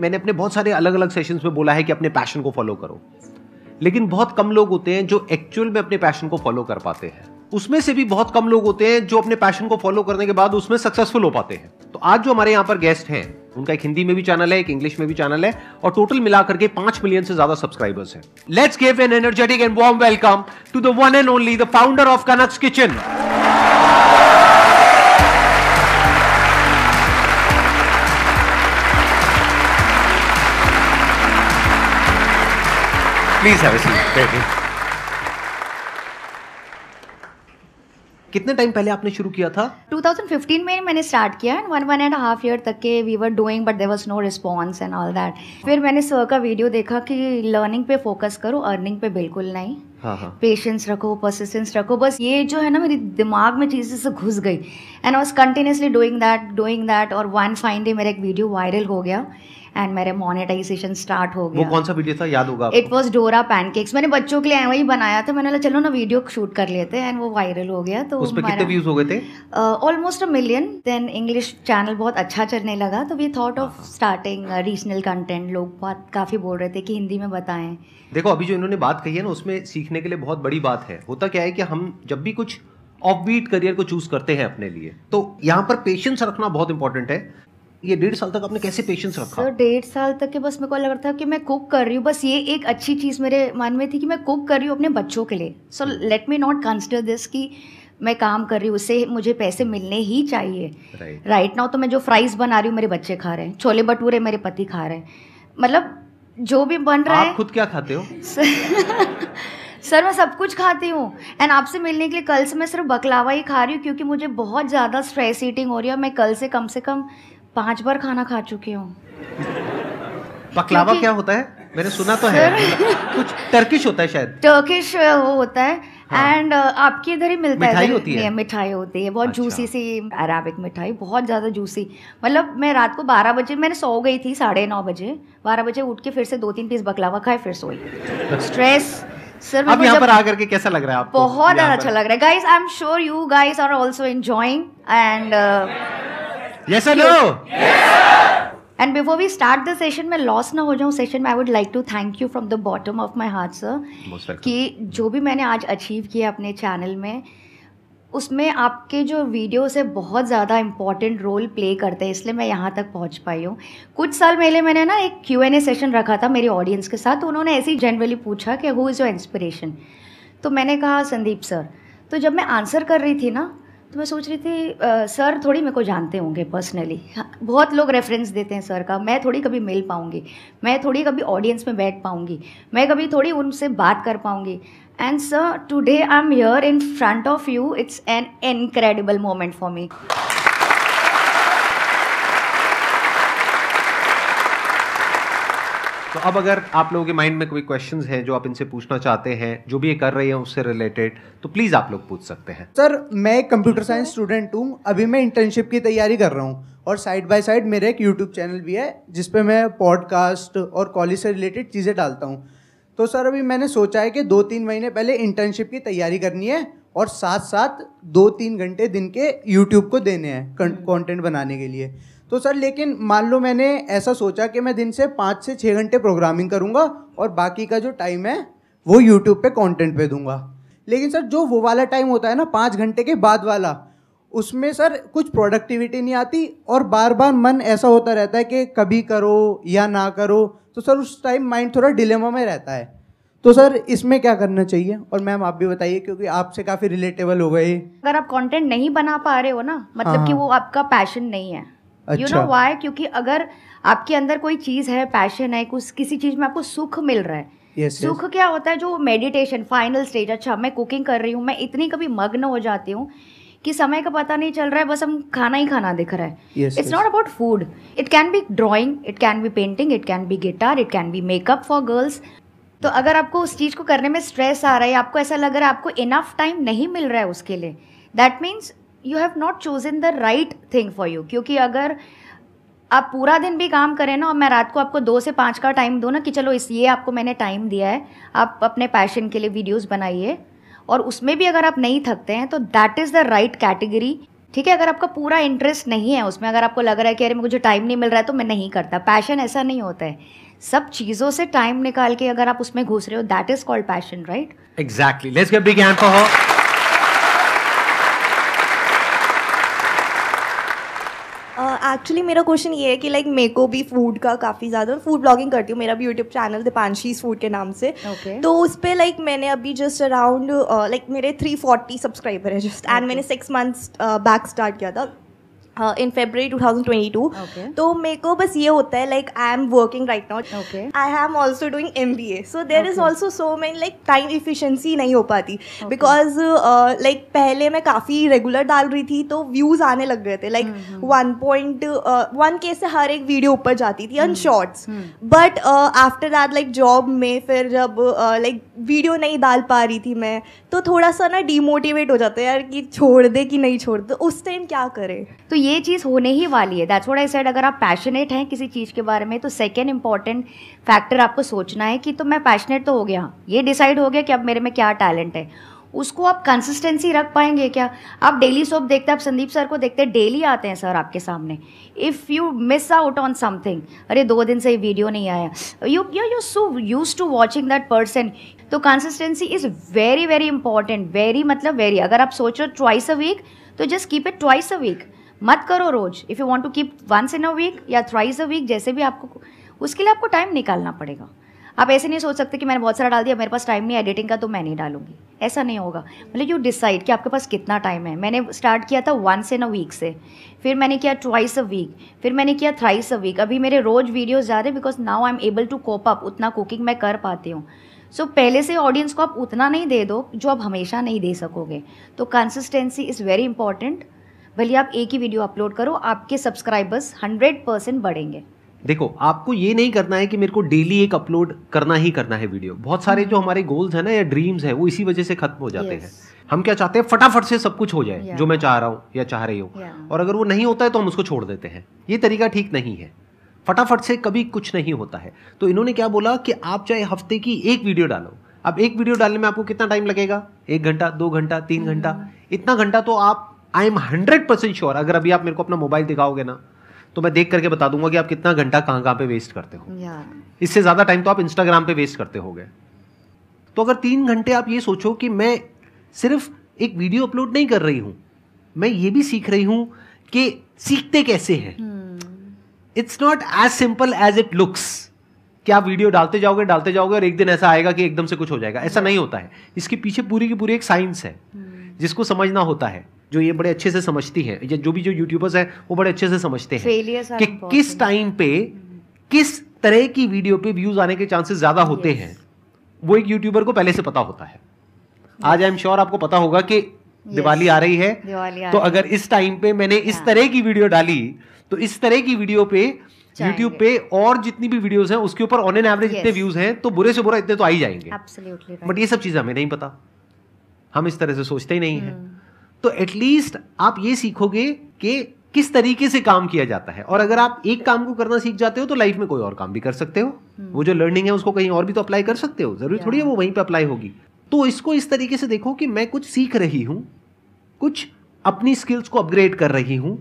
मैंने अपने बहुत सारे अलग अलग सेशंस में बोला है कि अपने पैशन को फॉलो करो लेकिन बहुत कम लोग होते हैं जो एक्चुअल में अपने पैशन को फॉलो कर पाते हैं उसमें से भी बहुत कम लोग होते हैं जो अपने पैशन को फॉलो करने के बाद उसमें सक्सेसफुल हो पाते हैं तो आज जो हमारे यहाँ पर गेस्ट हैं उनका एक हिंदी में भी चैनल है एक इंग्लिश में भी चैनल है और टोटल मिलाकर के पांच मिलियन से ज्यादा सब्सक्राइबर्स हैं let's give an energetic and warm welcome to the one and only the founder of Kanak's Kitchen please have कितने टाइम पहले आपने शुरू किया था 2015 में मैंने स्टार्ट किया and one one and half year तक के we were doing but there was no response and all that फिर मैंने सर का वीडियो देखा कि लर्निंग पे फोकस करो अर्निंग पे बिल्कुल नहीं पेशेंस हाँ, हाँ. रखो परसिस्टेंस रखो बस ये जो है ना मेरे दिमाग में चीज़ें से घुस गई and I was continuously doing that doing that और वन फाइन डे मेरा एक वीडियो वायरल हो गया एंड मेरे मोनेटाइजेशन स्टार्ट हो गया वो कौन सा वीडियो था याद होगा इट वॉज डोरा पैनकेक्स मैंने बच्चों के लिए वही बनाया था मैंने चलो ना वीडियो शूट कर लेते हैं एंड वो वायरल हो गया तो उस पे कितने व्यूज हो गए थे almost a million then English channel बहुत अच्छा चलने लगा तो we thought of starting regional content लोग बहुत काफ़ी बोल रहे थे कि हिंदी में बताएं देखो अभी जो इन्होंने बात कही है ना उसमें सीखने के लिए बहुत बड़ी बात है होता क्या है कि हम जब भी कुछ ऑफबीट करियर को चूज करते हैं अपने लिए तो यहाँ पर पेशेंस रखना बहुत इंपॉर्टेंट है ये डेढ़ साल तक आपने कैसे पेशेंस रखा सर डेढ़ साल तक के बस मेरे को लग था कि मैं कुक कर रही हूँ बस ये एक अच्छी चीज़ मेरे मन में थी कि मैं कुक कर रही हूँ अपने बच्चों के लिए so let me not consider this कि मैं काम कर रही हूँ उससे मुझे पैसे मिलने ही चाहिए राइट नाउ तो मैं जो फ्राइज बना रही हूँ मेरे बच्चे खा रहे हैं छोले भटूरे मेरे पति खा रहे हैं मतलब जो भी बन रहा है खुद क्या खाते हो सर मैं सब कुछ खाती हूँ एंड आपसे मिलने के लिए कल से मैं सिर्फ बकलावा ही खा रही हूँ क्योंकि मुझे बहुत ज़्यादा स्ट्रेस ईटिंग हो रही है मैं कल से कम से कम पाँच बार खाना खा चुकी हूँ बकलावा क्या होता है मैंने सुना तो है कुछ टर्किश होता है शायद टर्किश वो होता है एंड हाँ. uh, आपके इधर ही मिलता मिठाई है होती है मिठाई होती है बहुत अच्छा। जूसी सी अराबिक मिठाई बहुत ज़्यादा जूसी मतलब मैं रात को बारह बजे मैंने सो गई थी साढ़े नौ बजे बारह बजे उठ के फिर से दो तीन पीस बकलावा खाए फिर सोई स्ट्रेस अच्छा। सर अब यहाँ पर आकर के कैसा लग रहा है आपको बहुत ज़्यादा अच्छा लग रहा है guys I am sure you guys are also enjoying and yes sir no and before we start the session में लॉस ना हो जाऊँ सेशन में I would like to thank you from the bottom of my heart sir कि जो भी मैंने आज अचीव किया अपने चैनल में उसमें आपके जो वीडियोस है बहुत ज़्यादा इम्पॉर्टेंट रोल प्ले करते हैं इसलिए मैं यहाँ तक पहुँच पाई हूँ कुछ साल पहले मैंने ना एक क्यू एन ए सेशन रखा था मेरे ऑडियंस के साथ तो उन्होंने ऐसे ही जनरली पूछा कि हु इज़ योर इंस्पिरेशन तो मैंने कहा संदीप सर तो जब मैं आंसर कर रही थी ना तो मैं सोच रही थी आ, सर थोड़ी मेरे को जानते होंगे पर्सनली हाँ, बहुत लोग रेफरेंस देते हैं सर का मैं थोड़ी कभी मिल पाऊँगी मैं थोड़ी कभी ऑडियंस में बैठ पाऊँगी मैं कभी थोड़ी उनसे बात कर पाऊँगी and sir today I am here in front of you it's an incredible moment for me तो अब अगर आप लोगों के माइंड में कोई क्वेश्चंस हैं जो आप इनसे पूछना चाहते हैं जो भी ये कर रहे हैं उससे रिलेटेड तो प्लीज़ आप लोग पूछ सकते हैं सर मैं कंप्यूटर साइंस स्टूडेंट हूँ अभी मैं इंटर्नशिप की तैयारी कर रहा हूँ और साइड बाय साइड मेरा एक यूट्यूब चैनल भी है जिसपे मैं पॉडकास्ट और कॉलेज से रिलेटेड चीज़ें डालता हूँ तो सर अभी मैंने सोचा है कि दो तीन महीने पहले इंटर्नशिप की तैयारी करनी है और साथ साथ दो तीन घंटे दिन के यूट्यूब को देने हैं कंटेंट बनाने के लिए तो सर लेकिन मान लो मैंने ऐसा सोचा कि मैं दिन से पाँच से छः घंटे प्रोग्रामिंग करूँगा और बाकी का जो टाइम है वो यूट्यूब पे कंटेंट पे दूंगा लेकिन सर जो वो वाला टाइम होता है ना पाँच घंटे के बाद वाला उसमें सर कुछ प्रोडक्टिविटी नहीं आती और बार बार मन ऐसा होता रहता है कि कभी करो या ना करो तो सर उस टाइम माइंड थोड़ा डिलेमा में रहता है तो सर इसमें क्या करना चाहिए और मैम आप भी बताइए क्योंकि आपसे काफ़ी रिलेटेबल हो गए अगर आप कंटेंट नहीं बना पा रहे हो ना मतलब हाँ। कि वो आपका पैशन नहीं है यू नो वाई क्योंकि अगर आपके अंदर कोई चीज़ है पैशन है कुछ किसी चीज़ में आपको सुख मिल रहा है yes, सुख yes. क्या होता है जो मेडिटेशन फाइनल स्टेज अच्छा मैं कुकिंग कर रही हूँ मैं इतनी कभी मग्न हो जाती हूँ कि समय का पता नहीं चल रहा है बस हम खाना ही खाना दिख रहा है it's not about food it can be drawing it can be painting it can be guitar it can be makeup for girls तो अगर आपको उस चीज़ को करने में स्ट्रेस आ रहा है आपको ऐसा लग रहा है आपको इनफ टाइम नहीं मिल रहा है उसके लिए that means you have not in the right thing for you क्योंकि अगर आप पूरा दिन भी काम करें ना और मैं रात को आपको दो से पाँच का टाइम दूँ ना कि चलो इस ये आपको मैंने टाइम दिया है आप अपने पैशन के लिए वीडियोस बनाइए और उसमें भी अगर आप नहीं थकते हैं तो that is the right category ठीक है अगर आपका पूरा इंटरेस्ट नहीं है उसमें अगर आपको लग रहा है कि अरे मुझे टाइम नहीं मिल रहा है तो मैं नहीं करता पैशन ऐसा नहीं होता है सब चीज़ों से टाइम निकाल के अगर आप उसमें घुस रहे हो that is called passion right exactly let's big hand for her actually मेरा क्वेश्चन ये है कि लाइक मेरे को भी फूड का काफ़ी ज़्यादा फूड ब्लॉगिंग करती हूँ मेरा भी यूट्यूब चैनल दीपांशीज फूड के नाम से okay. तो उस पर लाइक मैंने अभी जस्ट अराउंड लाइक मेरे थ्री फोर्टी सब्सक्राइबर है जस्ट एंड मैंने सिक्स मंथ्स बैक स्टार्ट किया था इन फेब्रवरी ट्वेंटी टू तो मेरे को बस ये होता है like I am working right now I am also doing M B A so there is also so many like time efficiency नहीं हो पाती बिकॉज लाइक uh, पहले मैं काफ़ी रेगुलर डाल रही थी तो व्यूज़ आने लग गए थे लाइक वन पॉइंट वन के से हर एक वीडियो ऊपर जाती थी and shorts but after that like job में फिर जब लाइक uh, like, वीडियो नहीं डाल पा रही थी मैं तो थोड़ा सा ना डीमोटिवेट हो जाता है यार कि छोड़ दे कि नहीं छोड़ दे उस टाइम क्या करें तो ये ये चीज़ होने ही वाली है दैट्स व्हाट आई सेड अगर आप पैशनेट हैं किसी चीज़ के बारे में तो सेकेंड इंपॉर्टेंट फैक्टर आपको सोचना है कि तो मैं पैशनेट तो हो गया ये डिसाइड हो गया कि अब मेरे में क्या टैलेंट है उसको आप कंसिस्टेंसी रख पाएंगे क्या आप डेली सोप देखते हैं आप संदीप सर को देखते हैं डेली आते हैं सर आपके सामने if you miss out on something अरे दो दिन से ये वीडियो नहीं आया you you you so use to watching that person तो consistency is very very important very मतलब वेरी अगर आप सोचो ट्वाइस अ वीक तो just keep it twice a week मत करो रोज if you want to keep once in a week or thrice a week जैसे भी आपको उसके लिए आपको टाइम निकालना पड़ेगा आप ऐसे नहीं सोच सकते कि मैंने बहुत सारा डाल दिया मेरे पास टाइम नहीं एडिटिंग का तो मैं नहीं डालूंगी ऐसा नहीं होगा मतलब यू डिसाइड कि आपके पास कितना टाइम है मैंने स्टार्ट किया था वंस इन अ वीक से फिर मैंने किया ट्वाइस अ वीक फिर मैंने किया थ्राइस अ वीक अभी मेरे रोज वीडियोज़ जा रहे because now I am able to cope up उतना कुकिंग मैं कर पाती हूँ सो so, पहले से ऑडियंस को आप उतना नहीं दे दो जो आप हमेशा नहीं दे सकोगे तो कंसिस्टेंसी इज़ वेरी इंपॉर्टेंट भले आप एक ही वीडियो अपलोड करो आपके सब्सक्राइबर्स हंड्रेड परसेंट बढ़ेंगे देखो आपको ये नहीं करना है कि मेरे को डेली एक अपलोड करना ही करना है वीडियो बहुत सारे जो हमारे गोल्स है ना या ड्रीम्स है वो इसी वजह से खत्म हो जाते हैं हम क्या चाहते हैं फटाफट से सब कुछ हो जाए जो मैं चाह रहा हूँ या चाह रही हूँ और अगर वो नहीं होता है तो हम उसको छोड़ देते हैं ये तरीका ठीक नहीं है फटाफट से कभी कुछ नहीं होता है तो इन्होंने क्या बोला कि आप चाहे हफ्ते की एक वीडियो डालो अब एक वीडियो डालने में आपको कितना टाइम लगेगा एक घंटा दो घंटा तीन घंटा hmm. इतना घंटा तो आप I am hundred percent sure अगर अभी आप मेरे को अपना मोबाइल दिखाओगे ना तो मैं देख करके बता दूंगा कि आप कितना घंटा कहां कहां पे वेस्ट करते हो इससे ज़्यादा टाइम तो आप इंस्टाग्राम पे वेस्ट करते हो तो अगर तीन घंटे आप ये सोचो कि मैं सिर्फ एक वीडियो अपलोड नहीं कर रही हूं मैं ये भी सीख रही हूँ कि सीखते कैसे हैं it's not as simple as it looks कि आप वीडियो डालते जाओगे डालते जाओगे और एक दिन ऐसा आएगा कि एकदम से कुछ हो जाएगा ऐसा नहीं होता है इसके पीछे पूरी की पूरी एक साइंस है hmm. जिसको समझना होता है जो ये बड़े अच्छे से समझती हैं या जो भी जो यूट्यूबर्स हैं वो बड़े अच्छे से समझते हैं कि किस टाइम पे किस तरह की वीडियो पे व्यूज आने के चांसेस ज्यादा होते हैं वो एक यूट्यूबर को पहले से पता होता है आज आई एम श्योर आपको पता होगा कि दिवाली आ रही है तो अगर इस टाइम पे मैंने इस हाँ। तरह की वीडियो डाली तो इस तरह की वीडियो पे यूट्यूब पे और जितनी भी वीडियोस हैं उसके ऊपर ऑन एन एवरेज इतने व्यूज हैं तो बुरे से बुरा इतने तो आ ही जाएंगे बट ये सब चीज हमें नहीं पता हम इस तरह से सोचते ही नहीं है हम्म। तो एटलीस्ट आप ये सीखोगे कि किस तरीके से काम किया जाता है और अगर आप एक काम को करना सीख जाते हो तो लाइफ में कोई और काम भी कर सकते हो हम्म। वो जो लर्निंग है उसको कहीं और भी तो अप्लाई कर सकते हो जरूरी थोड़ी है वो वहीं पर अप्लाई होगी तो इसको इस तरीके से देखो कि मैं कुछ सीख रही हूँ कुछ अपनी स्किल्स को अपग्रेड कर रही हूँ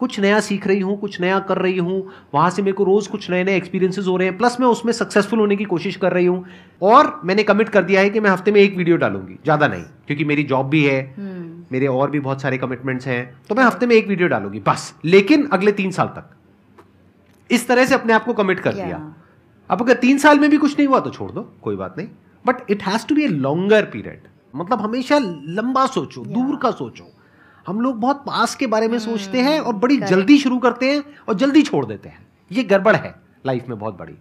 कुछ नया सीख रही हूँ कुछ नया कर रही हूँ वहाँ से मेरे को रोज़ कुछ नए नए एक्सपीरियंसेस हो रहे हैं प्लस मैं उसमें सक्सेसफुल होने की कोशिश कर रही हूँ और मैंने कमिट कर दिया है कि मैं हफ्ते में एक वीडियो डालूंगी ज़्यादा नहीं क्योंकि मेरी जॉब भी है हम्म। मेरे और भी बहुत सारे कमिटमेंट्स हैं तो मैं हफ्ते में एक वीडियो डालूंगी बस लेकिन अगले तीन साल तक इस तरह से अपने आप को कमिट कर दिया अब अगर तीन साल में भी कुछ नहीं हुआ तो छोड़ दो कोई बात नहीं but it has to be a longer period मतलब हमेशा लंबा सोचो दूर का सोचो हम लोग बहुत पास के बारे में सोचते हैं hmm, और बड़ी जल्दी शुरू करते हैं और जल्दी छोड़ देते हैं ये गड़बड़ है लाइफ में बहुत बड़ी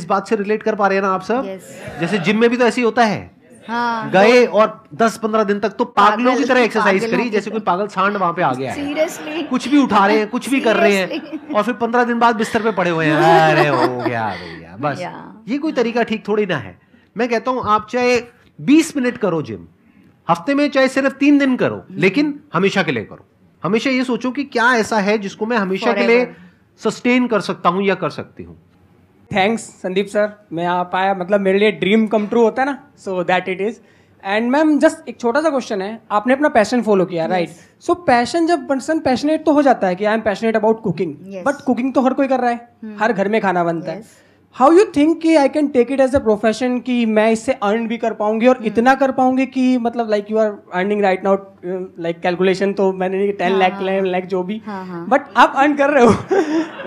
इस बात से रिलेट कर पा रहे हैं ना आप सब yes. जैसे जिम में भी तो ऐसे ही होता है हाँ। गए और दस पंद्रह दिन तक तो पागलों की तरह एक्सरसाइज करी जैसे कोई पागल सांड वहां पे आ गया कुछ भी उठा रहे हैं कुछ भी कर रहे हैं और फिर पंद्रह दिन बाद बिस्तर पे पड़े हुए हैं अरे हो गया भैया बस ये कोई तरीका ठीक थोड़ी ना है मैं कहता हूँ आप चाहे बीस मिनट करो जिम हफ्ते में चाहे सिर्फ तीन दिन करो हम्म। लेकिन हमेशा के लिए करो हमेशा ये सोचो कि क्या ऐसा है जिसको मैं हमेशा के लिए सस्टेन कर सकता हूँ या कर सकती हूँ थैंक्स संदीप सर मैं आप पाया मतलब मेरे लिए ड्रीम कम ट्रू होता है ना so that it is and ma'am just एक छोटा सा क्वेश्चन है आपने अपना पैशन फॉलो किया राइट सो पैशन जब पर्सन पैशनेट तो हो जाता है कि I am passionate about cooking but cooking तो हर कोई कर रहा है hmm. हर घर में खाना बनता yes. है हाउ यू थिंक कि I can take it as a profession कि मैं इससे अर्न भी कर पाऊंगी और hmm. इतना कर पाऊंगी कि मतलब like you are earning right now like calculation तो मैंने नहीं टेन लाख इलेवन लाख जो भी बट हाँ, हाँ। आप अर्न कर रहे हो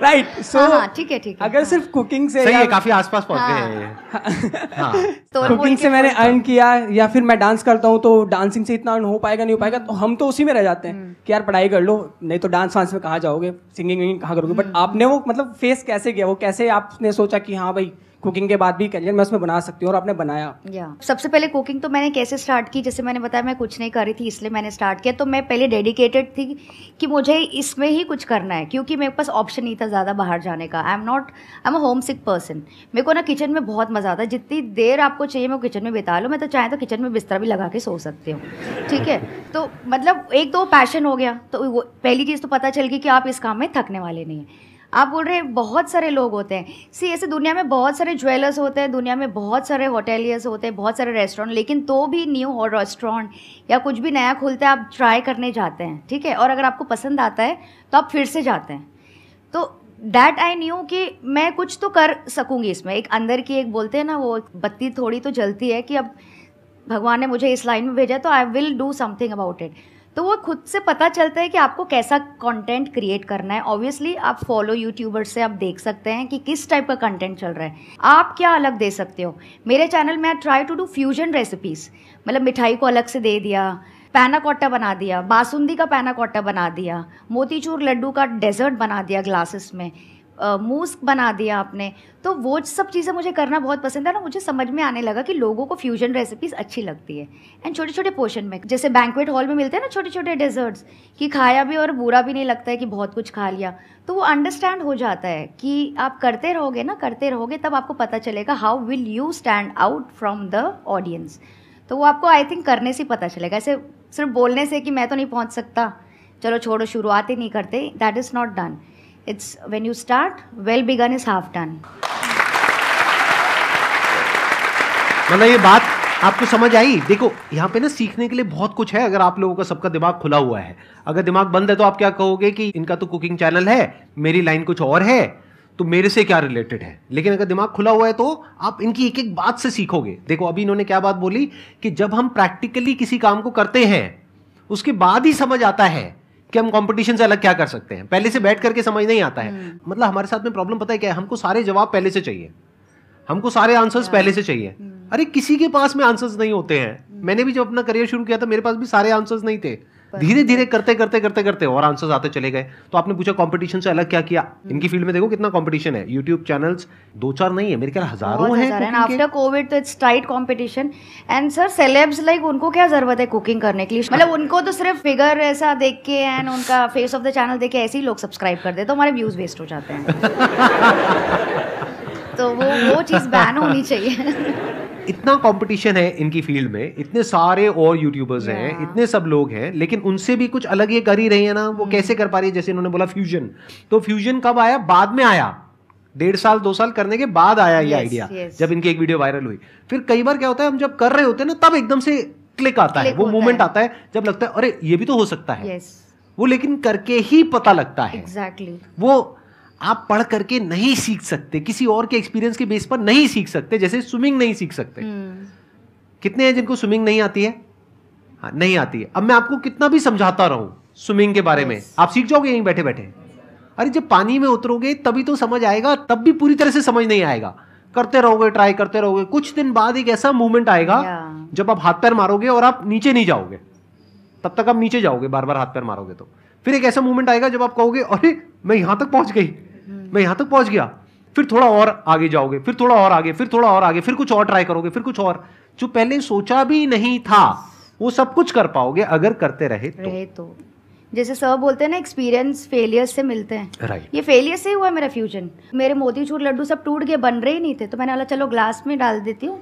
राइट हाँ, सो ठीक है ठीक है अगर सिर्फ कुकिंग से सही है काफी आसपास पहुंच गए कुकिंग तो से मैंने अर्न किया या फिर मैं डांस करता हूँ तो डांसिंग से इतना अर्न हो पाएगा नहीं हो पाएगा तो हम तो उसी में रह जाते हैं हम्म। कि यार पढ़ाई कर लो नहीं तो डांस वांस में कहाँ जाओगे सिंगिंग विंगिंग कहाँ करोगे बट हम्म। आपने वो मतलब फेस कैसे किया वो कैसे आपने सोचा कि हाँ भाई कुकिंग के बाद भी करियर मैं उसमें बना सकती हूँ और आपने बनाया या सबसे पहले कुकिंग तो मैंने कैसे स्टार्ट की जैसे मैंने बताया मैं कुछ नहीं कर रही थी इसलिए मैंने स्टार्ट किया तो मैं पहले डेडिकेटेड थी कि मुझे इसमें ही कुछ करना है क्योंकि मेरे पास ऑप्शन नहीं था ज़्यादा बाहर जाने का I am not I am a homesick person मेरे को ना किचन में बहुत मज़ा आता है जितनी देर आपको चाहिए मैं किचन में बिता लूँ मैं तो चाहें तो किचन में बिस्तर भी लगा के सो सकती हूँ ठीक है तो मतलब एक तो पैशन हो गया तो वो पहली चीज़ तो पता चल गई कि आप इस काम में थकने वाले नहीं हैं आप बोल रहे हैं बहुत सारे लोग होते हैं सी ऐसे दुनिया में बहुत सारे ज्वेलर्स होते हैं दुनिया में बहुत सारे होटेलियर्स होते हैं बहुत सारे रेस्टोरेंट लेकिन तो भी न्यू और रेस्टोरेंट या कुछ भी नया खुलता है आप ट्राई करने जाते हैं ठीक है और अगर आपको पसंद आता है तो आप फिर से जाते हैं तो डैट आई न्यू कि मैं कुछ तो कर सकूँगी इसमें एक अंदर की एक बोलते हैं ना वो बत्ती थोड़ी तो जलती है कि अब भगवान ने मुझे इस लाइन में भेजा तो I will do something about it तो वो खुद से पता चलता है कि आपको कैसा कंटेंट क्रिएट करना है ऑब्वियसली आप फॉलो यूट्यूबर से आप देख सकते हैं कि किस टाइप का कंटेंट चल रहा है आप क्या अलग दे सकते हो मेरे चैनल में I try to do fusion recipes मतलब मिठाई को अलग से दे दिया पैना कोट्टा बना दिया बासुंदी का पैना कोट्टा बना दिया मोतीचूर लड्डू का डेजर्ट बना दिया ग्लासेस में मूस बना दिया आपने तो वो सब चीज़ें मुझे करना बहुत पसंद है ना मुझे समझ में आने लगा कि लोगों को फ्यूजन रेसिपीज अच्छी लगती है एंड छोटे छोटे पोर्शन में जैसे बैंकवेट हॉल में मिलते हैं ना छोटे छोटे डेजर्ट्स कि खाया भी और बुरा भी नहीं लगता है कि बहुत कुछ खा लिया तो वो अंडरस्टैंड हो जाता है कि आप करते रहोगे ना करते रहोगे तब आपको पता चलेगा how will you stand out from the audience तो वो आपको आई थिंक करने से पता चलेगा ऐसे सिर्फ बोलने से कि मैं तो नहीं पहुँच सकता चलो छोड़ो शुरुआत ही नहीं करते that is not done it's when you start well begun is half done मतलब ये बात आपको समझ आई देखो यहाँ पे ना सीखने के लिए बहुत कुछ है अगर आप लोगों का सबका दिमाग खुला हुआ है अगर दिमाग बंद है तो आप क्या कहोगे कि इनका तो कुकिंग चैनल है मेरी लाइन कुछ और है तो मेरे से क्या रिलेटेड है लेकिन अगर दिमाग खुला हुआ है तो आप इनकी एक एक बात से सीखोगे देखो अभी इन्होंने क्या बात बोली कि जब हम प्रैक्टिकली किसी काम को करते हैं उसके बाद ही समझ आता है कि हम कंपटीशन से अलग क्या कर सकते हैं पहले से बैठ करके समझ नहीं आता है हम्म। मतलब हमारे साथ में प्रॉब्लम पता है क्या है हमको सारे जवाब पहले से चाहिए हमको सारे आंसर्स हाँ। पहले से चाहिए हम्म। अरे किसी के पास में आंसर्स नहीं होते हैं हम्म। मैंने भी जब अपना करियर शुरू किया था मेरे पास भी सारे आंसर्स नहीं थे धीरे धीरे करते करते करते करते और आंसर्स आते चले गए तो आपने पूछा कंपटीशन से अलग क्या किया हम्म। इनकी फील्ड में देखो कितना कंपटीशन है यूट्यूब चैनल्स दो चार नहीं है मेरे ख्याल हजारों कोविड तो it's tight and sir celebs like उनको क्या जरूरत है कुकिंग करने के लिए मतलब उनको तो सिर्फ फिगर ऐसा देख के एंड उनका फेस ऑफ द चैनल देख के ऐसे ही लोग सब्सक्राइब कर तो हमारे व्यूज वेस्ट हो जाते हैं तो वो वो चीज़ बैन होनी चाहिए इतना कंपटीशन है इनकी फील्ड में इतने सारे और यूट्यूबर्स yeah. हैं इतने सब लोग हैं लेकिन उनसे भी कुछ अलग ये कर ही रही है ना वो hmm. कैसे कर पा रही है जैसे इन्होंने बोला फ्यूजन तो फ्यूजन कब आया बाद में आया डेढ़ साल दो साल करने के बाद आया yes, ये आइडिया yes. जब इनकी एक वीडियो वायरल हुई फिर कई बार क्या होता है हम जब कर रहे होते हैं ना तब एकदम से क्लिक आता है वो मोमेंट आता है जब लगता है अरे ये भी तो हो सकता है वो लेकिन करके ही पता लगता है एग्जैक्टली वो आप पढ़ करके नहीं सीख सकते किसी और के एक्सपीरियंस के बेस पर नहीं सीख सकते जैसे स्विमिंग नहीं सीख सकते हम्म। कितने हैं जिनको स्विमिंग नहीं आती है हाँ नहीं आती है अब मैं आपको कितना भी समझाता रहूं स्विमिंग के बारे में आप सीख जाओगे यहीं बैठे बैठे अरे जब पानी में उतरोगे तभी तो समझ आएगा तब भी पूरी तरह से समझ नहीं आएगा करते रहोगे ट्राई करते रहोगे कुछ दिन बाद एक ऐसा मूवमेंट आएगा जब आप हाथ पैर मारोगे और आप नीचे नहीं जाओगे तब तक आप नीचे जाओगे बार बार हाथ पैर मारोगे तो फिर एक ऐसा मूवमेंट आएगा जब आप कहोगे अरे मैं यहां तक पहुंच गई मैं यहां तक पहुंच गया फिर थोड़ा और आगे जाओगे फिर थोड़ा और आगे फिर थोड़ा और आगे फिर कुछ और ट्राई करोगे फिर कुछ और जो पहले सोचा भी नहीं था वो सब कुछ कर पाओगे अगर करते रहे तो, रहे तो। जैसे सर बोलते हैं ना एक्सपीरियंस फेलियर से मिलते हैं right. ये फेलियर से ही हुआ मेरा फ्यूजन मेरे मोदी चूर लड्डू सब टूट गए बन रहे ही नहीं थे तो मैंने बोला चलो ग्लास में डाल देती हूँ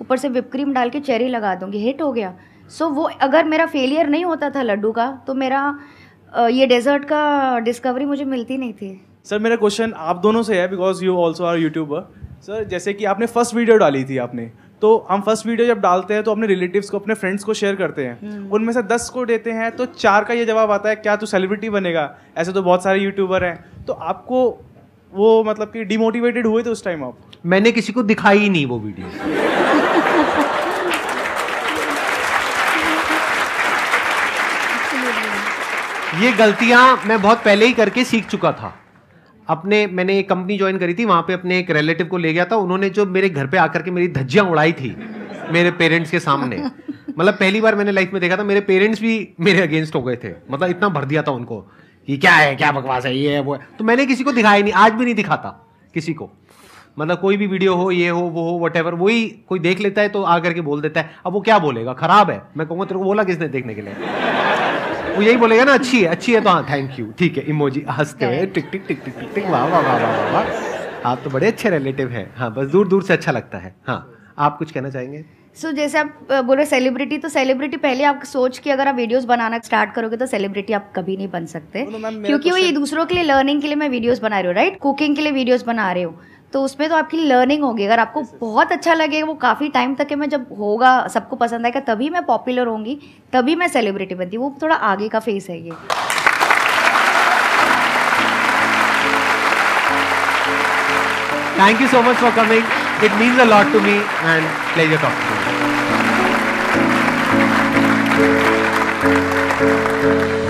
ऊपर से विप क्रीम डाल के चेरी लगा दूंगी हिट हो गया सो so, वो अगर मेरा फेलियर नहीं होता था लड्डू का तो मेरा ये डेजर्ट का डिस्कवरी मुझे मिलती नहीं थी सर मेरा क्वेश्चन आप दोनों से है because you also are YouTuber sir जैसे कि आपने फर्स्ट वीडियो डाली थी आपने तो हम फर्स्ट वीडियो जब डालते हैं तो अपने रिलेटिव्स को अपने फ्रेंड्स को शेयर करते हैं हम्म। उनमें से दस को देते हैं तो चार का ये जवाब आता है क्या तू सेलिब्रिटी बनेगा ऐसे तो बहुत सारे यूट्यूबर हैं तो आपको वो मतलब कि डिमोटिवेटेड हुए थे उस टाइम आप मैंने किसी को दिखाई ही नहीं वो वीडियो ये गलतियां मैं बहुत पहले ही करके सीख चुका था अपने मैंने एक कंपनी ज्वाइन करी थी वहाँ पे अपने एक रिलेटिव को ले गया था उन्होंने जो मेरे घर पे आकर के मेरी धज्जियाँ उड़ाई थी मेरे पेरेंट्स के सामने मतलब पहली बार मैंने लाइफ में देखा था मेरे पेरेंट्स भी मेरे अगेंस्ट हो गए थे मतलब इतना भर दिया था उनको कि क्या है क्या बकवास है ये है वो है तो मैंने किसी को दिखाया नहीं आज भी नहीं दिखाता किसी को मतलब कोई भी वीडियो हो ये हो वो हो वट वही कोई देख लेता है तो आकर के बोल देता है अब वो क्या बोलेगा खराब है मैं कहूँगा तेरे को बोला किसने देखने के लिए वो यही बोलेगा ना अच्छी है अच्छी है तो हाँ थैंक यू ठीक है इमोजी हंसते हुए टिक टिक टिक टिक टिक टिक वाह वाह वाह वाह वाह आप हाँ, तो बड़े अच्छे रिलेटिव हैं हाँ बस दूर दूर से अच्छा लगता है हाँ आप कुछ कहना चाहेंगे सो so, जैसे आप बोल रहे सेलिब्रिटी तो सेलिब्रिटी पहले आप सोच के अगर आप वीडियोस बनाना स्टार्ट करोगे तो सेलिब्रिटी आप कभी नहीं बन सकते क्योंकि वो ये दूसरों के लिए लर्निंग के लिए मैं वीडियोस बना रही हूँ राइट कुकिंग के लिए वीडियोस बना रहे हो तो उसमें तो आपकी लर्निंग होगी अगर आपको बहुत अच्छा लगेगा वो काफ़ी टाइम तक के मैं जब होगा सबको पसंद आएगा तभी मैं पॉपुलर होंगी तभी मैं सेलिब्रिटी बनती वो थोड़ा आगे का फेस है ये thank you so much for coming it means a lot to me and pleasure Thank you.